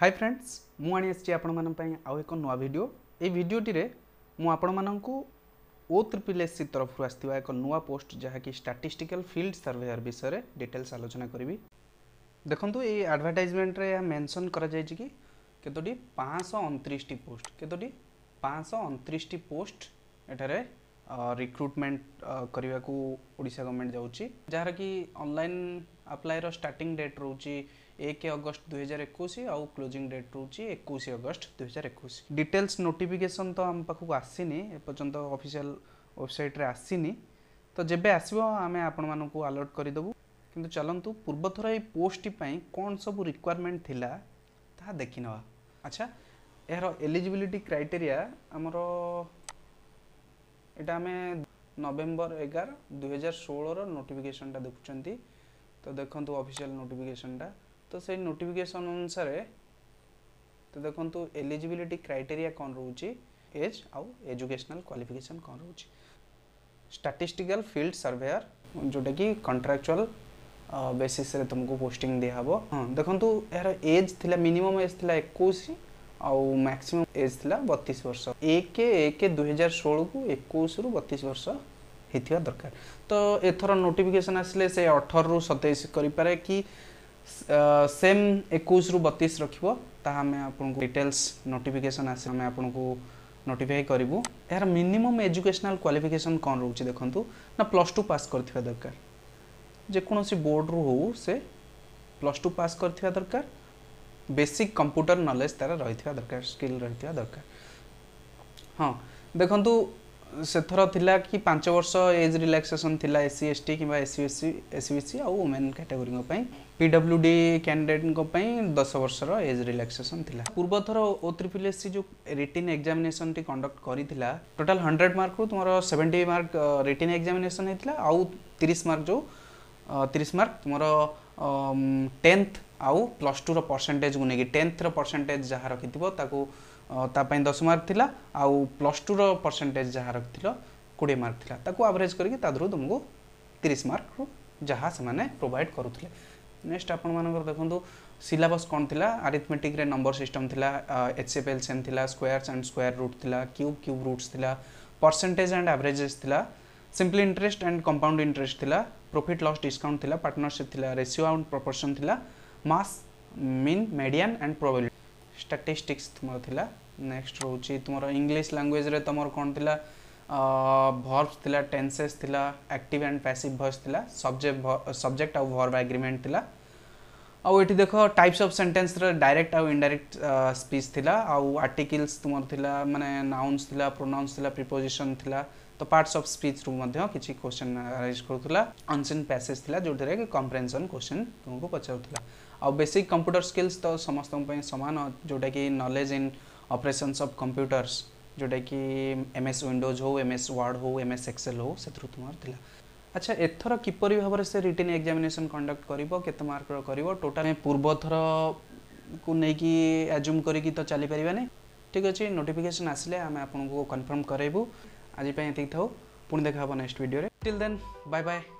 high friends ମୁଁ ଆଣି ଆସିଛି ଆପଣମାନଙ୍କ ପାଇଁ ଆଉ ଏକ ନୂଆ ଭିଡ଼ିଓ ଏଇ ଭିଡ଼ିଓଟିରେ ମୁଁ ଆପଣମାନଙ୍କୁ ଓ ତ୍ରିପିଲ୍ ଏସ୍ ସି ତରଫରୁ ଆସିଥିବା ଏକ ନୂଆ ପୋଷ୍ଟ ଯାହାକି ଷ୍ଟାଟିଷ୍ଟିକାଲ ଫିଲ୍ଡ ସର୍ଭେୟାର ବିଷୟରେ ଡିଟେଲ୍ସ ଆଲୋଚନା କରିବି ଦେଖନ୍ତୁ ଏଇ ଆଡ଼ଭର୍ଟାଇଜମେଣ୍ଟରେ ଏହା ମେନସନ୍ କରାଯାଇଛି କି କେତୋଟି ପାଞ୍ଚଶହ ଅଣତିରିଶଟି ପୋଷ୍ଟ କେତୋଟି ପାଞ୍ଚଶହ ଅଣତିରିଶଟି ପୋଷ୍ଟ ଏଠାରେ ରିକ୍ରୁଟମେଣ୍ଟ କରିବାକୁ ଓଡ଼ିଶା ଗଭର୍ଣ୍ଣମେଣ୍ଟ ଯାଉଛି ଯାହାର କି ଅନଲାଇନ୍ ଆପ୍ଲାଏର ଷ୍ଟାର୍ଟିଂ ଡେଟ୍ ରହୁଛି ଏକ ଅଗଷ୍ଟ ଦୁଇହଜାର ଏକୋଇଶ ଆଉ କ୍ଲୋଜିଂ ଡେଟ୍ ରହୁଛି ଏକୋଇଶ ଅଗଷ୍ଟ ଦୁଇହଜାର ଏକୋଇଶ ଡିଟେଲ୍ସ ନୋଟିଫିକେସନ୍ ତ ଆମ ପାଖକୁ ଆସିନି ଏପର୍ଯ୍ୟନ୍ତ ଅଫିସିଆଲ୍ ୱେବସାଇଟ୍ରେ ଆସିନି ତ ଯେବେ ଆସିବ ଆମେ ଆପଣମାନଙ୍କୁ ଆଲର୍ଟ କରିଦେବୁ କିନ୍ତୁ ଚାଲନ୍ତୁ ପୂର୍ବଥର ଏଇ ପୋଷ୍ଟଟି ପାଇଁ କ'ଣ ସବୁ ରିକ୍ୱାରମେଣ୍ଟ ଥିଲା ତାହା ଦେଖିନେବା ଆଚ୍ଛା ଏହାର ଏଲିଜିବିଲିଟି କ୍ରାଇଟେରିଆ ଆମର ଏଇଟା ଆମେ ନଭେମ୍ବର ଏଗାର ଦୁଇହଜାର ଷୋହଳର ନୋଟିଫିକେସନ୍ଟା ଦେଖୁଛନ୍ତି ତ ଦେଖନ୍ତୁ ଅଫିସିଆଲ୍ ନୋଟିଫିକେସନ୍ଟା তো সেই নোটিফিকেসନ୍ ଅନୁସାରେ ତ ଦେଖନ୍ତୁ ଏଲିଜିବିଲିଟି କ୍ରାଇଟେରିଆ କ'ଣ ରହୁଛି ଏଜ୍ ଆଉ ଏଜୁକେସନାଲ୍ କ୍ୱାଲିଫିକେସନ୍ କ'ଣ ରହୁଛି ଷ୍ଟାଟିଷ୍ଟିକାଲ ଫିଲ୍ଡ ସର୍ଭେୟାର ଯେଉଁଟାକି କଣ୍ଟ୍ରାକ୍ଚୁଆଲ୍ ବେସିସ୍ରେ ତୁମକୁ ପୋଷ୍ଟିଂ ଦିଆହେବ ହଁ ଦେଖନ୍ତୁ ଏହାର ଏଜ୍ ଥିଲା ମିନିମମ୍ ଏଜ୍ ଥିଲା ଏକୋଇଶ ଆଉ ମ୍ୟାକ୍ସିମମ୍ ଏଜ୍ ଥିଲା ବତିଶ ବର୍ଷ ଏକ ଏକ ଦୁଇହଜାର ଷୋହଳକୁ ଏକୋଇଶରୁ ବତିଶ ବର୍ଷ ହେଇଥିବା ଦରକାର ତ ଏଥର ନୋଟିଫିକେସନ୍ ଆସିଲେ ସେ ଅଠରରୁ ସତେଇଶ କରିପାରେ କି सेम एक बतीस रखे तामें आपको डिटेल्स नोटिफिकेसन आस नोटिफाई करूँ यार मिनिमम एजुकेशनल क्वाफिकेसन कौन रोचे देखु ना प्लस टू पास कर दरकार जेकोसी रू हो से प्लस टू पास कर दरकार बेसिक कंप्यूटर नॉलेज तार रही दरकार स्किल रही दरकार हाँ देखु थर था पाँच वर्ष एज रिक्सेसन इलासिएस टी एसिएसी एस सिएसी आउँ वमेन क्याटेगोरी पिडब्ल्युडी क्यान्डिडेटको पनि दस वर्ष एज रियाक्सेसन था पूर्व ओ त्रिपिल एससि जो रिटन एक्जामिनेसन टी कन्डक्ट गरि total hundred mark seventy mark written examination हुन्छ मार्क जो तिरि मार्क त टेन्थ आउ प्लस टु र पर्सेन्टेजको नै टेन्थ र पर्सेन्टेज जहाँ रिथ्यो त तापाई दस मार्क थिला आउ प्लस टूर परसेंटेज जहाँ रखिल कोड़े मार्क थिला ताको एवरेज करके तुमको तीस मार्क जहाँ से प्रोभाइड करुले नेक्स्ट आपण मानक देखो सिलेबस कौन थी आरिथमेटिक रे नंबर सिस्टम थी एच एफ एल सेम थी स्क्वयर्स एंड स्क्वयर रूट थी क्यूब क्यूब रूट्स थी परसेंटेज एंड एवरेजेस थी simply interest and compound interest थी प्रॉफिट लॉस डिस्काउंट थी पार्टनरशिप थी रेसीओ एंड प्रपोर्शन थी मास mean median and probability statistics तुम थिला नेक्स्ट रोचे तुम इंग्लीश लांगुएज रे तुम कौन थिला भर्ब्स थिला टेंसेस थिला एक्टिव एंड पैसिव भर्ब्स थिला सब्जेक्ट सब्जेक्ट और वर्ब एग्रीमेंट थिला आठ देख टाइप अफ सेन्टेन्स डायरेक्ट आउ इनडाइरेक्ट स्पीच था आर्टिकल्स तुम थी मैंने नाउन्स प्रोनाउन्स प्रिपोजिशन थी तो पार्टस अफ स्पीच रु किसी क्वेश्चन आरेज करूला अनसेन पैसेज थी जो कंप्रेनसन क्वेश्चन तुमको पचार आउ बेसिक कंप्यूटर स्किल्स तो समस्त सामान जोटा कि knowledge in operation of computers जोटा कि एम एस विंडोज हो एम एस वार्ड हो एम एस एक्सएल हो से तुम्हारे আচ্ছা এথর কিপর ভাবে সে রিটেন এক্সামিনেসন কন্ডক্ট করব কেতে মার্কর করব টোটাল পূর্বথর কু নেই আজুম করি তো চালিপারি ঠিক আছে নোটিফিকেসন আসলে আমি আপনার কনফর্ম করাইবু আজপাই এত থাও পুঁ দেখা হব নেক্সট ভিডিওরে টিল দেন বাই বাই